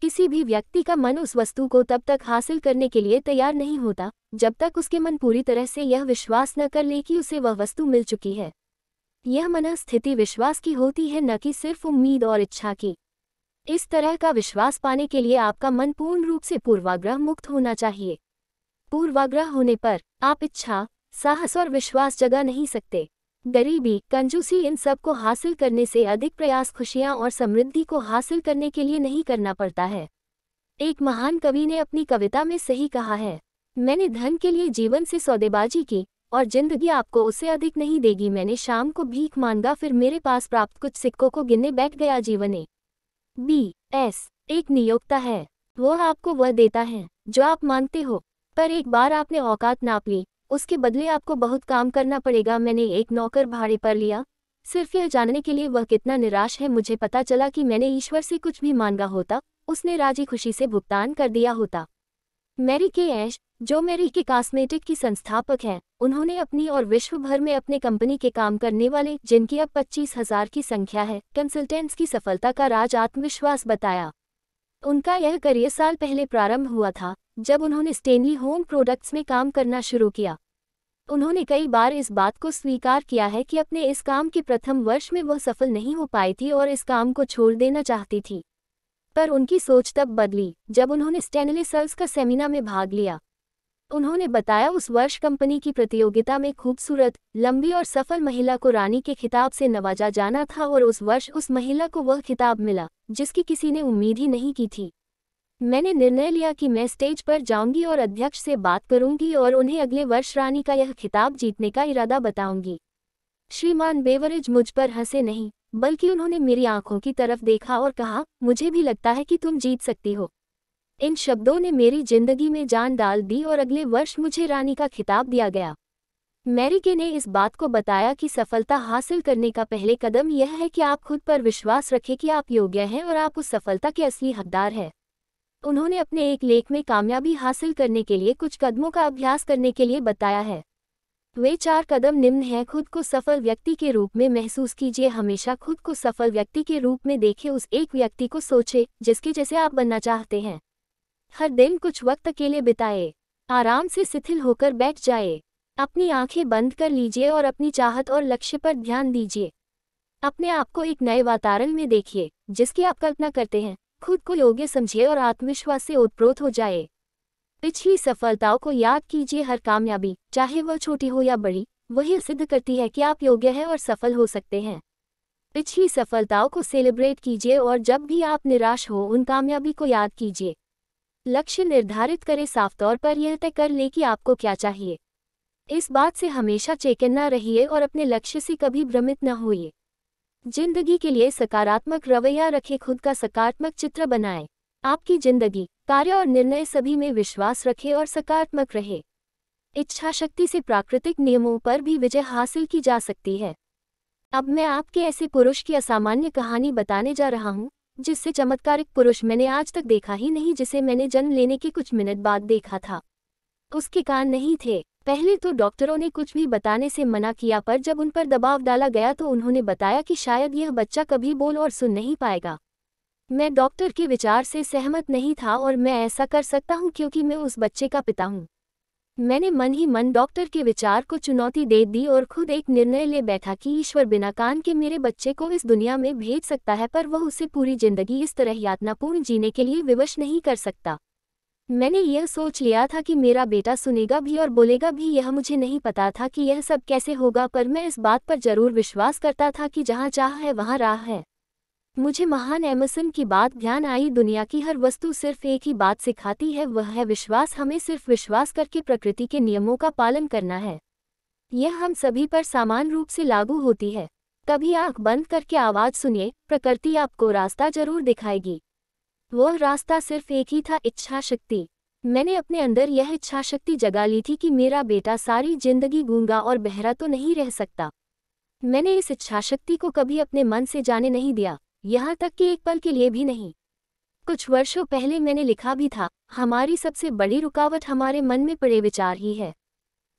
किसी भी व्यक्ति का मन उस वस्तु को तब तक हासिल करने के लिए तैयार नहीं होता जब तक उसके मन पूरी तरह से यह विश्वास न कर ले कि उसे वह वस्तु मिल चुकी है यह मनस्थिति स्थिति विश्वास की होती है न कि सिर्फ उम्मीद और इच्छा की इस तरह का विश्वास पाने के लिए आपका मन पूर्ण रूप से पूर्वाग्रह मुक्त होना चाहिए पूर्वाग्रह होने पर आप इच्छा साहस और विश्वास जगा नहीं सकते गरीबी कंजूसी इन सब को हासिल करने से अधिक प्रयास खुशियां और समृद्धि को हासिल करने के लिए नहीं करना पड़ता है एक महान कवि ने अपनी कविता में सही कहा है मैंने धन के लिए जीवन से सौदेबाजी की और जिंदगी आपको उसे अधिक नहीं देगी मैंने शाम को भीख मांगा फिर मेरे पास प्राप्त कुछ सिक्कों को गिनने बैठ गया जीवन ए बी एस एक नियोक्ता है वह आपको वह देता है जो आप मांगते हो पर एक बार आपने औकात नाप ली उसके बदले आपको बहुत काम करना पड़ेगा मैंने एक नौकर भाड़े पर लिया सिर्फ यह जानने के लिए वह कितना निराश है मुझे पता चला कि मैंने ईश्वर से कुछ भी मांगा होता उसने राजी खुशी से भुगतान कर दिया होता मैरी के ऐश जो मैरी के कॉस्मेटिक की संस्थापक हैं उन्होंने अपनी और विश्व भर में अपने कंपनी के काम करने वाले जिनकी अब पच्चीस हजार की संख्या है कंसल्टेंट्स की सफलता का राज आत्मविश्वास बताया उनका यह करियर साल पहले प्रारंभ हुआ था जब उन्होंने स्टेनली होम प्रोडक्ट्स में काम करना शुरू किया उन्होंने कई बार इस बात को स्वीकार किया है कि अपने इस काम के प्रथम वर्ष में वह सफल नहीं हो पाई थी और इस काम को छोड़ देना चाहती थी पर उनकी सोच तब बदली जब उन्होंने स्टेनली सर्ल्स का सेमिनार में भाग लिया उन्होंने बताया उस वर्ष कंपनी की प्रतियोगिता में खूबसूरत लंबी और सफल महिला को रानी के खिताब से नवाजा जाना था और उस वर्ष उस महिला को वह खिताब मिला जिसकी किसी ने उम्मीद ही नहीं की थी मैंने निर्णय लिया कि मैं स्टेज पर जाऊंगी और अध्यक्ष से बात करूंगी और उन्हें अगले वर्ष रानी का यह खिताब जीतने का इरादा बताऊंगी श्रीमान बेवरेज मुझ पर हंसे नहीं बल्कि उन्होंने मेरी आंखों की तरफ देखा और कहा मुझे भी लगता है कि तुम जीत सकती हो इन शब्दों ने मेरी जिंदगी में जान डाल दी और अगले वर्ष मुझे रानी का खिताब दिया गया मैरिके ने इस बात को बताया कि सफलता हासिल करने का पहले कदम यह है कि आप खुद पर विश्वास रखें कि आप योग्य हैं और आप उस सफलता के असली हकदार हैं उन्होंने अपने एक लेख में कामयाबी हासिल करने के लिए कुछ कदमों का अभ्यास करने के लिए बताया है वे चार कदम निम्न हैं खुद को सफल व्यक्ति के रूप में महसूस कीजिए हमेशा खुद को सफल व्यक्ति के रूप में देखें उस एक व्यक्ति को सोचे जिसके जैसे आप बनना चाहते हैं हर दिन कुछ वक्त अकेले बिताए आराम से शिथिल होकर बैठ जाए अपनी आंखें बंद कर लीजिए और अपनी चाहत और लक्ष्य पर ध्यान दीजिए अपने आप को एक नए वातावरण में देखिए जिसकी आप कल्पना करते हैं खुद को योग्य समझे और आत्मविश्वास से उत्प्रोत हो जाए पिछली सफलताओं को याद कीजिए हर कामयाबी चाहे वह छोटी हो या बड़ी वही सिद्ध करती है कि आप योग्य हैं और सफल हो सकते हैं पिछली सफलताओं को सेलिब्रेट कीजिए और जब भी आप निराश हो उन कामयाबी को याद कीजिए लक्ष्य निर्धारित करें साफ तौर पर यह तय कर ले कि आपको क्या चाहिए इस बात से हमेशा चेकन न रहिए और अपने लक्ष्य से कभी भ्रमित न होइए जिंदगी के लिए सकारात्मक रवैया रखें खुद का सकारात्मक चित्र बनाएं आपकी जिंदगी कार्य और निर्णय सभी में विश्वास रखें और सकारात्मक रहे इच्छा शक्ति से प्राकृतिक नियमों पर भी विजय हासिल की जा सकती है अब मैं आपके ऐसे पुरुष की असामान्य कहानी बताने जा रहा हूँ जिससे चमत्कारिक पुरुष मैंने आज तक देखा ही नहीं जिसे मैंने जन्म लेने के कुछ मिनट बाद देखा था उसके कान नहीं थे पहले तो डॉक्टरों ने कुछ भी बताने से मना किया पर जब उन पर दबाव डाला गया तो उन्होंने बताया कि शायद यह बच्चा कभी बोल और सुन नहीं पाएगा मैं डॉक्टर के विचार से सहमत नहीं था और मैं ऐसा कर सकता हूँ क्योंकि मैं उस बच्चे का पिता हूँ मैंने मन ही मन डॉक्टर के विचार को चुनौती दे दी और खुद एक निर्णय ले बैठा कि ईश्वर बिना कान के मेरे बच्चे को इस दुनिया में भेज सकता है पर वह उसे पूरी जिंदगी इस तरह यातनापूर्ण जीने के लिए विवश नहीं कर सकता मैंने यह सोच लिया था कि मेरा बेटा सुनेगा भी और बोलेगा भी यह मुझे नहीं पता था कि यह सब कैसे होगा पर मैं इस बात पर जरूर विश्वास करता था कि जहाँ चाह है वहाँ राह है मुझे महान एमसन की बात ध्यान आई दुनिया की हर वस्तु सिर्फ एक ही बात सिखाती है वह है विश्वास हमें सिर्फ विश्वास करके प्रकृति के नियमों का पालन करना है यह हम सभी पर समान रूप से लागू होती है कभी आंख बंद करके आवाज़ सुनिए प्रकृति आपको रास्ता जरूर दिखाएगी वह रास्ता सिर्फ एक ही था इच्छा शक्ति मैंने अपने अंदर यह इच्छा शक्ति जगा ली थी कि मेरा बेटा सारी जिंदगी गूंगा और बहरा तो नहीं रह सकता मैंने इस इच्छा शक्ति को कभी अपने मन से जाने नहीं दिया यहाँ तक कि एक पल के लिए भी नहीं कुछ वर्षों पहले मैंने लिखा भी था हमारी सबसे बड़ी रुकावट हमारे मन में पड़े विचार ही है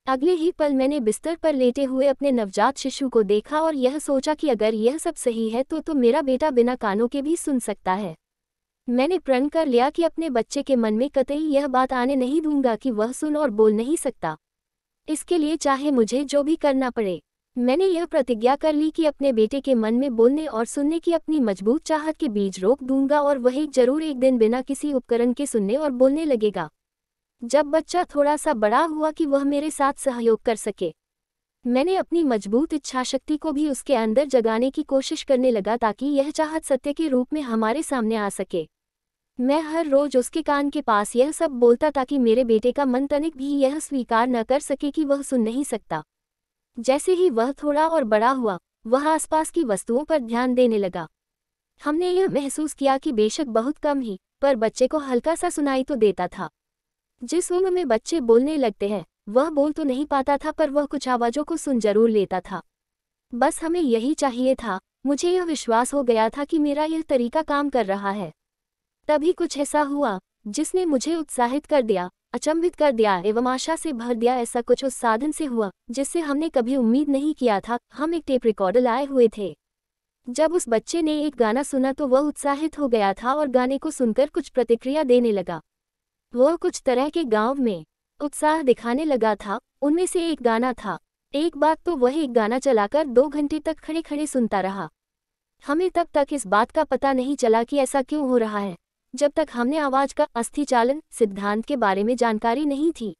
अगले ही पल मैंने बिस्तर पर लेटे हुए अपने नवजात शिशु को देखा और यह सोचा कि अगर यह सब सही है तो तो मेरा बेटा बिना कानों के भी सुन सकता है मैंने प्रण कर लिया कि अपने बच्चे के मन में कतई यह बात आने नहीं दूंगा कि वह सुन और बोल नहीं सकता इसके लिए चाहे मुझे जो भी करना पड़े मैंने यह प्रतिज्ञा कर ली कि अपने बेटे के मन में बोलने और सुनने की अपनी मजबूत चाहत के बीच रोक दूंगा और वही जरूर एक दिन बिना किसी उपकरण के सुनने और बोलने लगेगा जब बच्चा थोड़ा सा बड़ा हुआ कि वह मेरे साथ सहयोग कर सके मैंने अपनी मजबूत इच्छाशक्ति को भी उसके अंदर जगाने की कोशिश करने लगा ताकि यह चाहत सत्य के रूप में हमारे सामने आ सके मैं हर रोज उसके कान के पास यह सब बोलता ताकि मेरे बेटे का मन तनिक भी यह स्वीकार न कर सके कि वह सुन नहीं सकता जैसे ही वह थोड़ा और बड़ा हुआ वह आसपास की वस्तुओं पर ध्यान देने लगा हमने यह महसूस किया कि बेशक बहुत कम ही पर बच्चे को हल्का सा सुनाई तो देता था जिस उम्र में बच्चे बोलने लगते हैं वह बोल तो नहीं पाता था पर वह कुछ आवाज़ों को सुन जरूर लेता था बस हमें यही चाहिए था मुझे यह विश्वास हो गया था कि मेरा यह तरीका काम कर रहा है तभी कुछ ऐसा हुआ जिसने मुझे उत्साहित कर दिया अचंभित कर दिया एवं आशा से भर दिया ऐसा कुछ उस साधन से हुआ जिससे हमने कभी उम्मीद नहीं किया था हम एक टेप रिकॉर्डर लाए हुए थे जब उस बच्चे ने एक गाना सुना तो वह उत्साहित हो गया था और गाने को सुनकर कुछ प्रतिक्रिया देने लगा वह कुछ तरह के गांव में उत्साह दिखाने लगा था उनमें से एक गाना था एक बात तो वह एक गाना चलाकर दो घंटे तक खड़े खड़े सुनता रहा हमें तब तक इस बात का पता नहीं चला कि ऐसा क्यों हो रहा है जब तक हमने आवाज का अस्थिचालन सिद्धांत के बारे में जानकारी नहीं थी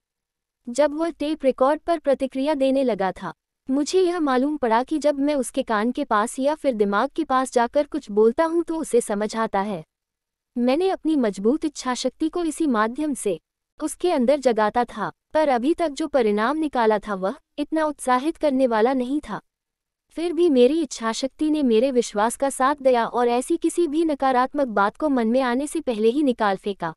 जब वह टेप रिकॉर्ड पर प्रतिक्रिया देने लगा था मुझे यह मालूम पड़ा कि जब मैं उसके कान के पास या फिर दिमाग के पास जाकर कुछ बोलता हूँ तो उसे समझ आता है मैंने अपनी मजबूत इच्छाशक्ति को इसी माध्यम से उसके अंदर जगाता था पर अभी तक जो परिणाम निकाला था वह इतना उत्साहित करने वाला नहीं था फिर भी मेरी इच्छाशक्ति ने मेरे विश्वास का साथ दिया और ऐसी किसी भी नकारात्मक बात को मन में आने से पहले ही निकाल फेंका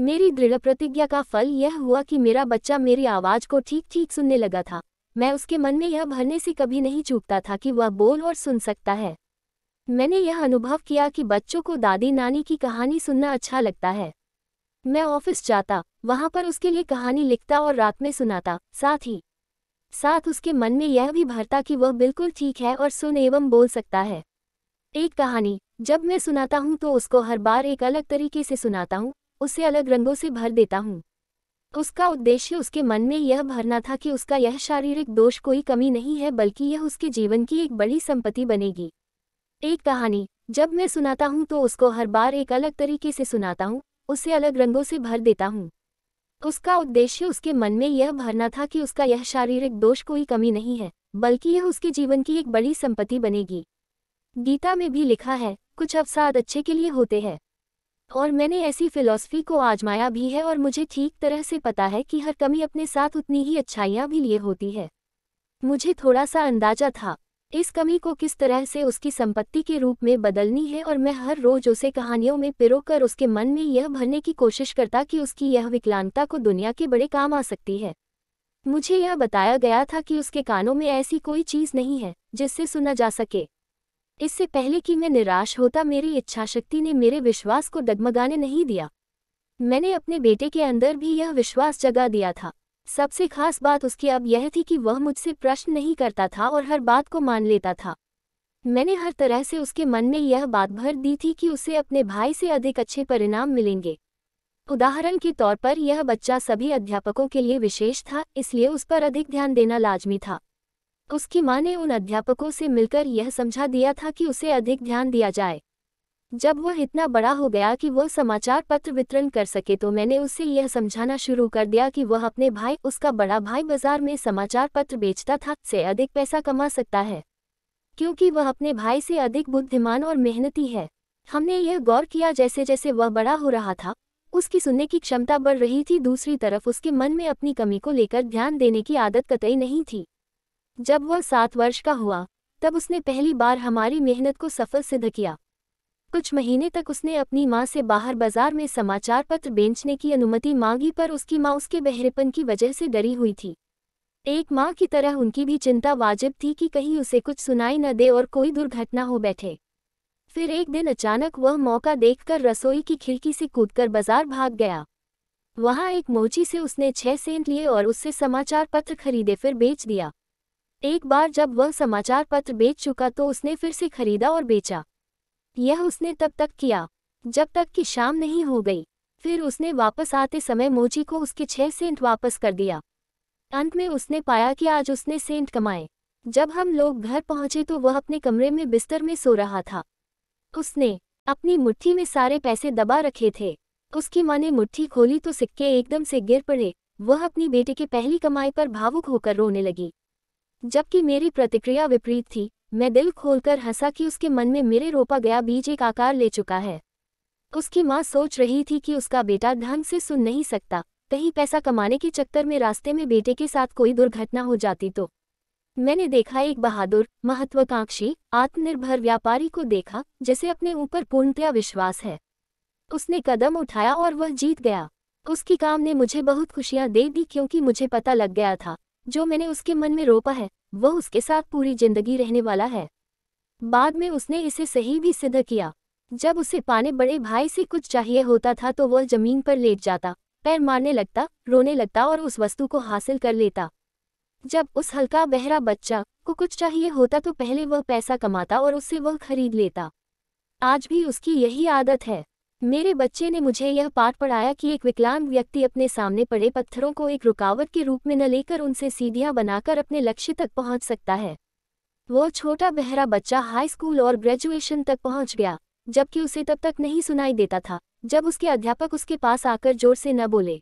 मेरी दृढ़ प्रतिज्ञा का फल यह हुआ कि मेरा बच्चा मेरी आवाज़ को ठीक ठीक सुनने लगा था मैं उसके मन में यह भरने से कभी नहीं चूकता था कि वह बोल और सुन सकता है मैंने यह अनुभव किया कि बच्चों को दादी नानी की कहानी सुनना अच्छा लगता है मैं ऑफिस जाता वहां पर उसके लिए कहानी लिखता और रात में सुनाता साथ ही साथ उसके मन में यह भी भरता कि वह बिल्कुल ठीक है और सुन एवं बोल सकता है एक कहानी जब मैं सुनाता हूँ तो उसको हर बार एक अलग तरीके से सुनाता हूँ उसे अलग रंगों से भर देता हूँ उसका उद्देश्य उसके मन में यह भरना था कि उसका यह शारीरिक दोष कोई कमी नहीं है बल्कि यह उसके जीवन की एक बड़ी संपत्ति बनेगी एक कहानी जब मैं सुनाता हूँ तो उसको हर बार एक अलग तरीके से सुनाता हूँ उसे अलग रंगों से भर देता हूँ उसका उद्देश्य उसके मन में यह भरना था कि उसका यह शारीरिक दोष कोई कमी नहीं है बल्कि यह उसके जीवन की एक बड़ी संपत्ति बनेगी गीता में भी लिखा है कुछ अवसाद अच्छे के लिए होते हैं और मैंने ऐसी फिलॉसफी को आजमाया भी है और मुझे ठीक तरह से पता है कि हर कमी अपने साथ उतनी ही अच्छाइयाँ भी लिए होती है मुझे थोड़ा सा अंदाजा था इस कमी को किस तरह से उसकी संपत्ति के रूप में बदलनी है और मैं हर रोज उसे कहानियों में पिरो कर उसके मन में यह भरने की कोशिश करता कि उसकी यह विकलांगता को दुनिया के बड़े काम आ सकती है मुझे यह बताया गया था कि उसके कानों में ऐसी कोई चीज़ नहीं है जिससे सुना जा सके इससे पहले कि मैं निराश होता मेरी इच्छाशक्ति ने मेरे विश्वास को डगमगाने नहीं दिया मैंने अपने बेटे के अंदर भी यह विश्वास जगा दिया था सबसे खास बात उसकी अब यह थी कि वह मुझसे प्रश्न नहीं करता था और हर बात को मान लेता था मैंने हर तरह से उसके मन में यह बात भर दी थी कि उसे अपने भाई से अधिक अच्छे परिणाम मिलेंगे उदाहरण के तौर पर यह बच्चा सभी अध्यापकों के लिए विशेष था इसलिए उस पर अधिक ध्यान देना लाजमी था उसकी माँ ने उन अध्यापकों से मिलकर यह समझा दिया था कि उसे अधिक ध्यान दिया जाए जब वह इतना बड़ा हो गया कि वह समाचार पत्र वितरण कर सके तो मैंने उसे यह समझाना शुरू कर दिया कि वह अपने भाई उसका बड़ा भाई बाजार में समाचार पत्र बेचता था से अधिक पैसा कमा सकता है क्योंकि वह अपने भाई से अधिक बुद्धिमान और मेहनती है हमने यह गौर किया जैसे जैसे वह बड़ा हो रहा था उसकी सुनने की क्षमता बढ़ रही थी दूसरी तरफ उसके मन में अपनी कमी को लेकर ध्यान देने की आदत कतई नहीं थी जब वह सात वर्ष का हुआ तब उसने पहली बार हमारी मेहनत को सफल सिद्ध किया कुछ महीने तक उसने अपनी माँ से बाहर बाजार में समाचार पत्र बेचने की अनुमति मांगी पर उसकी माँ उसके बहरेपन की वजह से डरी हुई थी एक माँ की तरह उनकी भी चिंता वाजिब थी कि कहीं उसे कुछ सुनाई न दे और कोई दुर्घटना हो बैठे फिर एक दिन अचानक वह मौका देखकर रसोई की खिड़की से कूदकर बाजार भाग गया वहां एक मोची से उसने छह सेंट लिए और उससे समाचार पत्र खरीदे फिर बेच दिया एक बार जब वह समाचार पत्र बेच चुका तो उसने फिर से खरीदा और बेचा यह उसने तब तक किया जब तक कि शाम नहीं हो गई फिर उसने वापस आते समय मोची को उसके छह सेंट वापस कर दिया अंत में उसने पाया कि आज उसने सेंट कमाए जब हम लोग घर पहुंचे तो वह अपने कमरे में बिस्तर में सो रहा था उसने अपनी मुट्ठी में सारे पैसे दबा रखे थे उसकी माँ ने मुट्ठी खोली तो सिक्के एकदम से गिर पड़े वह अपनी बेटे के पहली कमाई पर भावुक होकर रोने लगी जबकि मेरी प्रतिक्रिया विपरीत थी मैं दिल खोलकर हंसा कि उसके मन में मेरे रोपा गया बीज एक आकार ले चुका है उसकी माँ सोच रही थी कि उसका बेटा ढंग से सुन नहीं सकता कहीं पैसा कमाने के चक्कर में रास्ते में बेटे के साथ कोई दुर्घटना हो जाती तो मैंने देखा एक बहादुर महत्वाकांक्षी आत्मनिर्भर व्यापारी को देखा जिसे अपने ऊपर पूर्णतया विश्वास है उसने कदम उठाया और वह जीत गया उसकी काम ने मुझे बहुत खुशियां दे दी क्योंकि मुझे पता लग गया था जो मैंने उसके मन में रोपा है वह उसके साथ पूरी जिंदगी रहने वाला है बाद में उसने इसे सही भी सिद्ध किया जब उसे पाने बड़े भाई से कुछ चाहिए होता था तो वह जमीन पर लेट जाता पैर मारने लगता रोने लगता और उस वस्तु को हासिल कर लेता जब उस हल्का बहरा बच्चा को कुछ चाहिए होता तो पहले वह पैसा कमाता और उससे वह खरीद लेता आज भी उसकी यही आदत है मेरे बच्चे ने मुझे यह पाठ पढ़ाया कि एक विकलांग व्यक्ति अपने सामने पड़े पत्थरों को एक रुकावट के रूप में न लेकर उनसे सीढ़ियाँ बनाकर अपने लक्ष्य तक पहुँच सकता है वो छोटा बहरा बच्चा हाई स्कूल और ग्रेजुएशन तक पहुँच गया जबकि उसे तब तक नहीं सुनाई देता था जब उसके अध्यापक उसके पास आकर जोर से न बोले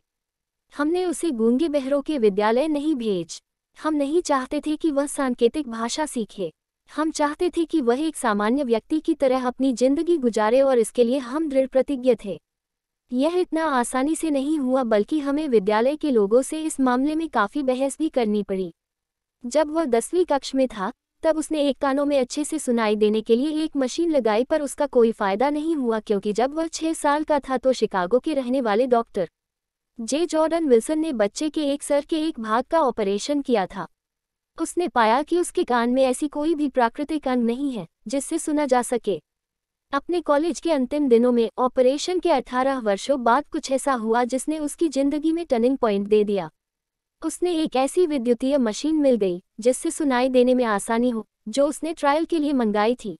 हमने उसे गूंगे बहरों के विद्यालय नहीं भेज हम नहीं चाहते थे कि वह सांकेतिक भाषा सीखे हम चाहते थे कि वह एक सामान्य व्यक्ति की तरह अपनी जिंदगी गुजारे और इसके लिए हम दृढ़ प्रतिज्ञ थे यह इतना आसानी से नहीं हुआ बल्कि हमें विद्यालय के लोगों से इस मामले में काफ़ी बहस भी करनी पड़ी जब वह दसवीं कक्ष में था तब उसने एक कानों में अच्छे से सुनाई देने के लिए एक मशीन लगाई पर उसका कोई फ़ायदा नहीं हुआ क्योंकि जब वह छह साल का था तो शिकागो के रहने वाले डॉक्टर जे जॉर्डन विल्सन ने बच्चे के एक सर के एक भाग का ऑपरेशन किया था उसने पाया कि उसके कान में ऐसी कोई भी प्राकृतिक अंग नहीं है जिससे सुना जा सके अपने कॉलेज के अंतिम दिनों में ऑपरेशन के 18 वर्षों बाद कुछ ऐसा हुआ जिसने उसकी जिंदगी में टर्निंग पॉइंट दे दिया उसने एक ऐसी विद्युतीय मशीन मिल गई जिससे सुनाई देने में आसानी हो जो उसने ट्रायल के लिए मंगाई थी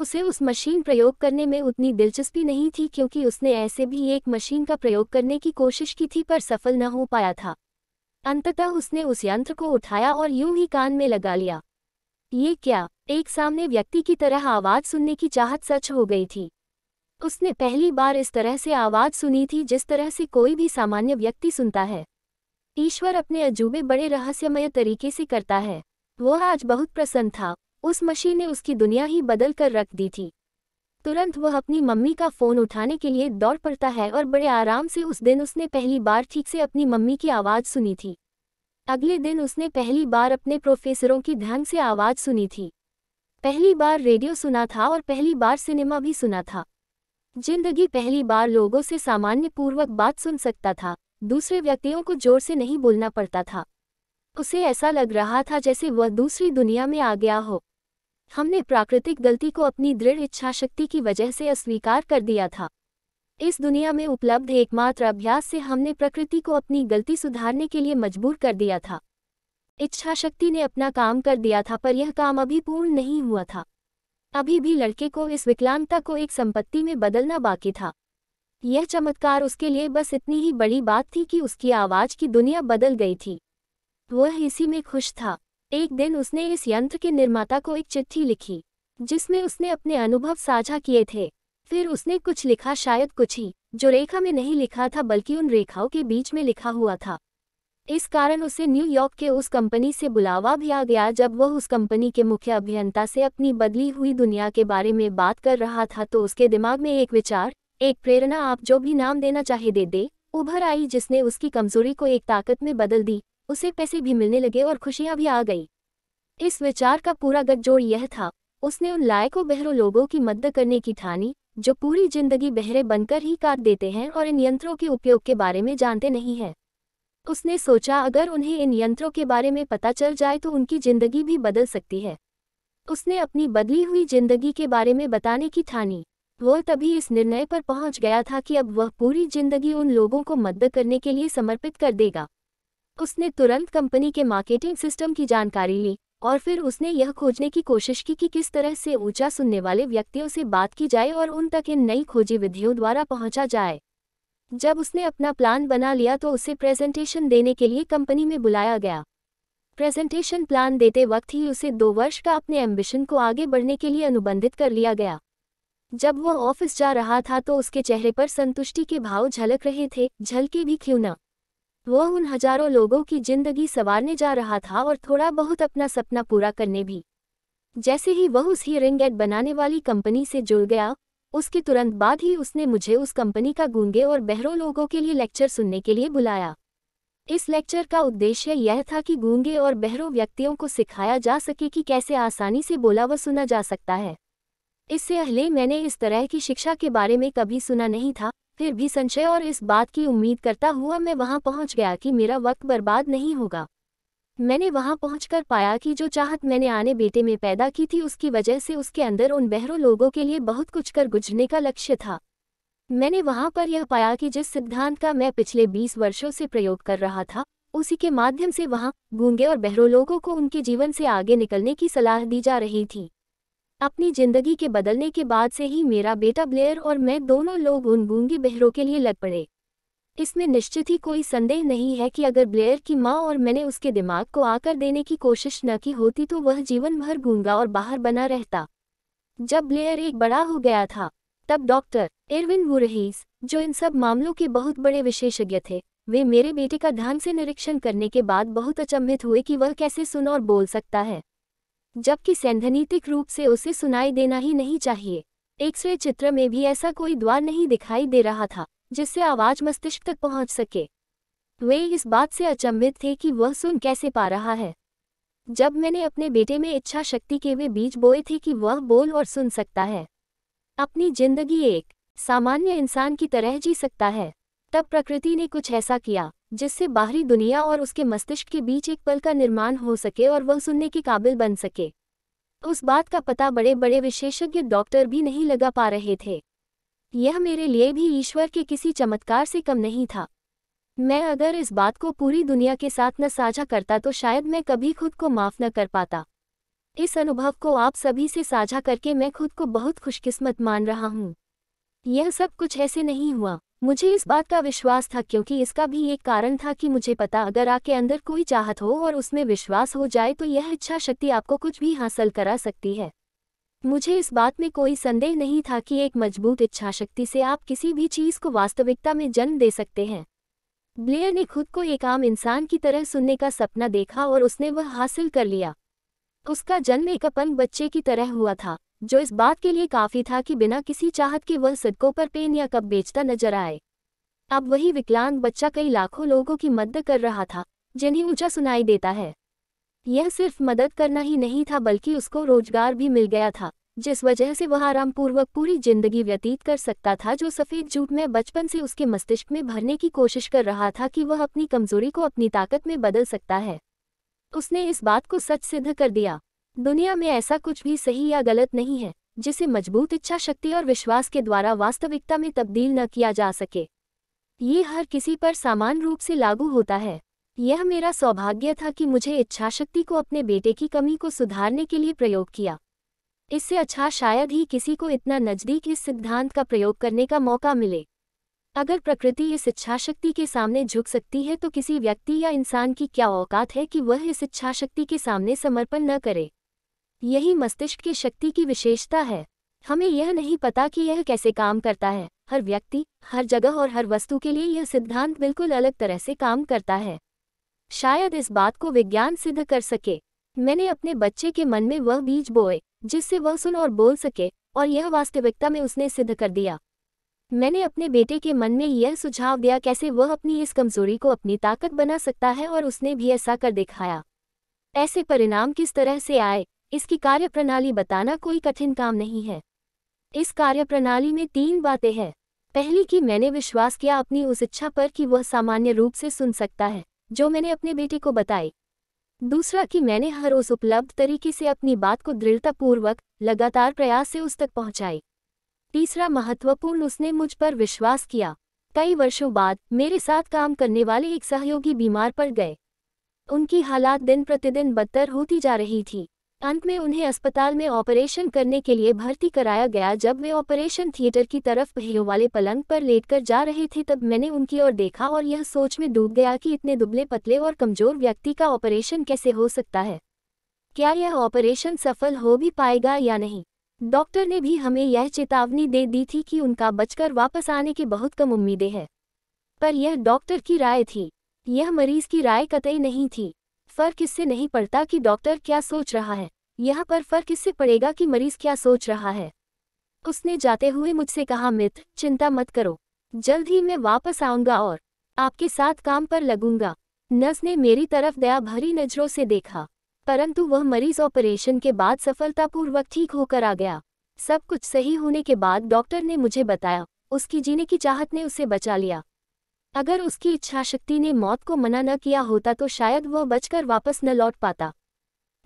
उसे उस मशीन प्रयोग करने में उतनी दिलचस्पी नहीं थी क्योंकि उसने ऐसे भी एक मशीन का प्रयोग करने की कोशिश की थी पर सफल न हो पाया था अंततः उसने उस यंत्र को उठाया और यूं ही कान में लगा लिया ये क्या एक सामने व्यक्ति की तरह आवाज सुनने की चाहत सच हो गई थी उसने पहली बार इस तरह से आवाज सुनी थी जिस तरह से कोई भी सामान्य व्यक्ति सुनता है ईश्वर अपने अजूबे बड़े रहस्यमय तरीके से करता है वह आज बहुत प्रसन्न था उस मशीन ने उसकी दुनिया ही बदल कर रख दी थी तुरंत वह अपनी मम्मी का फ़ोन उठाने के लिए दौड़ पड़ता है और बड़े आराम से उस दिन उसने पहली बार ठीक से अपनी मम्मी की आवाज़ सुनी थी अगले दिन उसने पहली बार अपने प्रोफेसरों की ढंग से आवाज़ सुनी थी पहली बार रेडियो सुना था और पहली बार सिनेमा भी सुना था जिंदगी पहली बार लोगों से सामान्य पूर्वक बात सुन सकता था दूसरे व्यक्तियों को जोर से नहीं बोलना पड़ता था उसे ऐसा लग रहा था जैसे वह दूसरी दुनिया में आ गया हो हमने प्राकृतिक गलती को अपनी दृढ़ इच्छाशक्ति की वजह से अस्वीकार कर दिया था इस दुनिया में उपलब्ध एकमात्र अभ्यास से हमने प्रकृति को अपनी गलती सुधारने के लिए मजबूर कर दिया था इच्छा शक्ति ने अपना काम कर दिया था पर यह काम अभी पूर्ण नहीं हुआ था अभी भी लड़के को इस विकलांगता को एक संपत्ति में बदलना बाकी था यह चमत्कार उसके लिए बस इतनी ही बड़ी बात थी कि उसकी आवाज़ की दुनिया बदल गई थी वह इसी में खुश था एक दिन उसने इस यंत्र के निर्माता को एक चिट्ठी लिखी जिसमें उसने अपने अनुभव साझा किए थे फिर उसने कुछ लिखा शायद कुछ ही जो रेखा में नहीं लिखा था बल्कि उन रेखाओं के बीच में लिखा हुआ था इस कारण उसे न्यूयॉर्क के उस कंपनी से बुलावा भी आ गया जब वह उस कंपनी के मुख्य अभियंता से अपनी बदली हुई दुनिया के बारे में बात कर रहा था तो उसके दिमाग में एक विचार एक प्रेरणा आप जो भी नाम देना चाहे दे दे उभर आई जिसने उसकी कमजोरी को एक ताकत में बदल दी उसे पैसे भी मिलने लगे और खुशियां भी आ गई इस विचार का पूरा गठजोड़ यह था उसने उन लायकों बहरों लोगों की मदद करने की ठानी जो पूरी जिंदगी बहरे बनकर ही काट देते हैं और इन यंत्रों के उपयोग के बारे में जानते नहीं हैं उसने सोचा अगर उन्हें इन यंत्रों के बारे में पता चल जाए तो उनकी जिंदगी भी बदल सकती है उसने अपनी बदली हुई जिंदगी के बारे में बताने की ठानी वह तभी इस निर्णय पर पहुंच गया था कि अब वह पूरी जिंदगी उन लोगों को मदद करने के लिए समर्पित कर देगा उसने तुरंत कंपनी के मार्केटिंग सिस्टम की जानकारी ली और फिर उसने यह खोजने की कोशिश की कि किस तरह से ऊंचा सुनने वाले व्यक्तियों से बात की जाए और उन तक इन नई खोजी विधियों द्वारा पहुंचा जाए जब उसने अपना प्लान बना लिया तो उसे प्रेजेंटेशन देने के लिए कंपनी में बुलाया गया प्रेजेंटेशन प्लान देते वक्त ही उसे दो वर्ष का अपने एम्बिशन को आगे बढ़ने के लिए अनुबंधित कर लिया गया जब वह ऑफिस जा रहा था तो उसके चेहरे पर संतुष्टि के भाव झलक रहे थे झलके भी क्यों ना वह उन हजारों लोगों की जिंदगी सवारने जा रहा था और थोड़ा बहुत अपना सपना पूरा करने भी जैसे ही वह उस हियरिंग एड बनाने वाली कंपनी से जुड़ गया उसके तुरंत बाद ही उसने मुझे उस कंपनी का गूंगे और बहरों लोगों के लिए लेक्चर सुनने के लिए बुलाया इस लेक्चर का उद्देश्य यह था कि गूंगे और बहरों व्यक्तियों को सिखाया जा सके कि कैसे आसानी से बोला व सुना जा सकता है इससे पहले मैंने इस तरह की शिक्षा के बारे में कभी सुना नहीं था फिर भी संशय और इस बात की उम्मीद करता हुआ मैं वहां पहुंच गया कि मेरा वक्त बर्बाद नहीं होगा मैंने वहां पहुंचकर पाया कि जो चाहत मैंने आने बेटे में पैदा की थी उसकी वजह से उसके अंदर उन बहरों लोगों के लिए बहुत कुछ कर गुजरने का लक्ष्य था मैंने वहां पर यह पाया कि जिस सिद्धांत का मैं पिछले बीस वर्षों से प्रयोग कर रहा था उसी के माध्यम से वहां गूंगे और बहरों लोगों को उनके जीवन से आगे निकलने की सलाह दी जा रही थी अपनी जिंदगी के बदलने के बाद से ही मेरा बेटा ब्लेयर और मैं दोनों लोग उन गूंगे बहरों के लिए लग पड़े इसमें निश्चित ही कोई संदेह नहीं है कि अगर ब्लेयर की माँ और मैंने उसके दिमाग को आकर देने की कोशिश न की होती तो वह जीवन भर गूंगा और बाहर बना रहता जब ब्लेयर एक बड़ा हो गया था तब डॉक्टर एरविन वुरहीस जो इन सब मामलों के बहुत बड़े विशेषज्ञ थे वे मेरे बेटे का ध्यान से निरीक्षण करने के बाद बहुत अचंभित हुए कि वह कैसे सुन और बोल सकता है जबकि सैद्धांतिक रूप से उसे सुनाई देना ही नहीं चाहिए स्वे चित्र में भी ऐसा कोई द्वार नहीं दिखाई दे रहा था जिससे आवाज मस्तिष्क तक पहुंच सके वे इस बात से अचंभित थे कि वह सुन कैसे पा रहा है जब मैंने अपने बेटे में इच्छा शक्ति के वे बीज बोए थे कि वह बोल और सुन सकता है अपनी जिंदगी एक सामान्य इंसान की तरह जी सकता है तब प्रकृति ने कुछ ऐसा किया जिससे बाहरी दुनिया और उसके मस्तिष्क के बीच एक पल का निर्माण हो सके और वह सुनने के काबिल बन सके उस बात का पता बड़े बड़े विशेषज्ञ डॉक्टर भी नहीं लगा पा रहे थे यह मेरे लिए भी ईश्वर के किसी चमत्कार से कम नहीं था मैं अगर इस बात को पूरी दुनिया के साथ न साझा करता तो शायद मैं कभी खुद को माफ न कर पाता इस अनुभव को आप सभी से साझा करके मैं खुद को बहुत खुशकिस्मत मान रहा हूँ यह सब कुछ ऐसे नहीं हुआ मुझे इस बात का विश्वास था क्योंकि इसका भी एक कारण था कि मुझे पता अगर आपके अंदर कोई चाहत हो और उसमें विश्वास हो जाए तो यह इच्छा शक्ति आपको कुछ भी हासिल करा सकती है मुझे इस बात में कोई संदेह नहीं था कि एक मजबूत इच्छा शक्ति से आप किसी भी चीज़ को वास्तविकता में जन्म दे सकते हैं ब्लेयर ने खुद को एक आम इंसान की तरह सुनने का सपना देखा और उसने वह हासिल कर लिया उसका जन्म एक अपन बच्चे की तरह हुआ था जो इस बात के लिए काफ़ी था कि बिना किसी चाहत के वह सड़कों पर पेन या कप बेचता नजर आए अब वही विकलांग बच्चा कई लाखों लोगों की मदद कर रहा था जिन्हें ऊंचा सुनाई देता है यह सिर्फ मदद करना ही नहीं था बल्कि उसको रोजगार भी मिल गया था जिस वजह से वह आरामपूर्वक पूरी जिंदगी व्यतीत कर सकता था जो सफ़ेद जूट में बचपन से उसके मस्तिष्क में भरने की कोशिश कर रहा था कि वह अपनी कमजोरी को अपनी ताकत में बदल सकता है उसने इस बात को सच सिद्ध कर दिया दुनिया में ऐसा कुछ भी सही या गलत नहीं है जिसे मजबूत इच्छा शक्ति और विश्वास के द्वारा वास्तविकता में तब्दील न किया जा सके ये हर किसी पर समान रूप से लागू होता है यह मेरा सौभाग्य था कि मुझे इच्छाशक्ति को अपने बेटे की कमी को सुधारने के लिए प्रयोग किया इससे अच्छा शायद ही किसी को इतना नज़दीक इस सिद्धांत का प्रयोग करने का मौका मिले अगर प्रकृति इस इच्छा शक्ति के सामने झुक सकती है तो किसी व्यक्ति या इंसान की क्या औकात है कि वह इस इच्छा शक्ति के सामने समर्पण न करे यही मस्तिष्क की शक्ति की विशेषता है हमें यह नहीं पता कि यह कैसे काम करता है हर व्यक्ति हर जगह और हर वस्तु के लिए यह सिद्धांत बिल्कुल अलग तरह से काम करता है शायद इस बात को विज्ञान सिद्ध कर सके मैंने अपने बच्चे के मन में वह बीज बोए जिससे वह सुन और बोल सके और यह वास्तविकता में उसने सिद्ध कर दिया मैंने अपने बेटे के मन में यह सुझाव दिया कैसे वह अपनी इस कमजोरी को अपनी ताकत बना सकता है और उसने भी ऐसा कर दिखाया ऐसे परिणाम किस तरह से आए इसकी कार्यप्रणाली बताना कोई कठिन काम नहीं है इस कार्यप्रणाली में तीन बातें हैं पहली कि मैंने विश्वास किया अपनी उस इच्छा पर कि वह सामान्य रूप से सुन सकता है जो मैंने अपने बेटे को बताई दूसरा कि मैंने हर उस उपलब्ध तरीके से अपनी बात को दृढ़तापूर्वक लगातार प्रयास से उस तक पहुंचाई तीसरा महत्वपूर्ण उसने मुझ पर विश्वास किया कई वर्षों बाद मेरे साथ काम करने वाले एक सहयोगी बीमार पड़ गए उनकी हालात दिन प्रतिदिन बदतर होती जा रही थी अंत में उन्हें अस्पताल में ऑपरेशन करने के लिए भर्ती कराया गया जब वे ऑपरेशन थिएटर की तरफ पहियों वाले पलंग पर लेटकर जा रहे थे तब मैंने उनकी ओर देखा और यह सोच में डूब गया कि इतने दुबले पतले और कमजोर व्यक्ति का ऑपरेशन कैसे हो सकता है क्या यह ऑपरेशन सफल हो भी पाएगा या नहीं डॉक्टर ने भी हमें यह चेतावनी दे दी थी कि उनका बचकर वापस आने की बहुत कम उम्मीदें हैं पर यह डॉक्टर की राय थी यह मरीज की राय कतई नहीं थी फर्क इससे नहीं पड़ता कि डॉक्टर क्या सोच रहा है यहाँ पर फर्क इससे पड़ेगा कि मरीज क्या सोच रहा है उसने जाते हुए मुझसे कहा मित्र चिंता मत करो जल्द ही मैं वापस आऊंगा और आपके साथ काम पर लगूंगा नर्स ने मेरी तरफ दया भरी नजरों से देखा परंतु वह मरीज ऑपरेशन के बाद सफलतापूर्वक ठीक होकर आ गया सब कुछ सही होने के बाद डॉक्टर ने मुझे बताया उसकी जीने की चाहत ने उसे बचा लिया अगर उसकी इच्छाशक्ति ने मौत को मना न किया होता तो शायद वह बचकर वापस न लौट पाता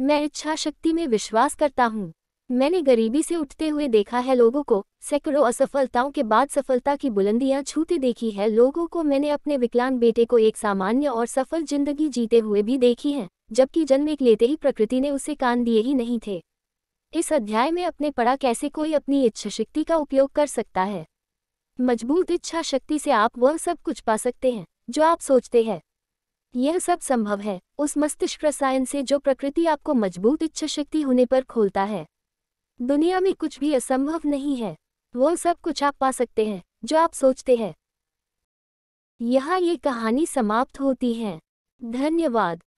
मैं इच्छाशक्ति में विश्वास करता हूँ मैंने गरीबी से उठते हुए देखा है लोगों को सैकड़ों असफलताओं के बाद सफलता की बुलंदियां छूती देखी है लोगों को मैंने अपने विकलांग बेटे को एक सामान्य और सफल जिंदगी जीते हुए भी देखी है जबकि जन्म एक लेते ही प्रकृति ने उसे कान दिए ही नहीं थे इस अध्याय में अपने पढ़ा कैसे कोई अपनी इच्छाशक्ति का उपयोग कर सकता है मजबूत इच्छा शक्ति से आप वह सब कुछ पा सकते हैं जो आप सोचते हैं यह सब संभव है उस मस्तिष्क रसायन से जो प्रकृति आपको मजबूत इच्छा शक्ति होने पर खोलता है दुनिया में कुछ भी असंभव नहीं है वो सब कुछ आप पा सकते हैं जो आप सोचते हैं यहाँ ये कहानी समाप्त होती है धन्यवाद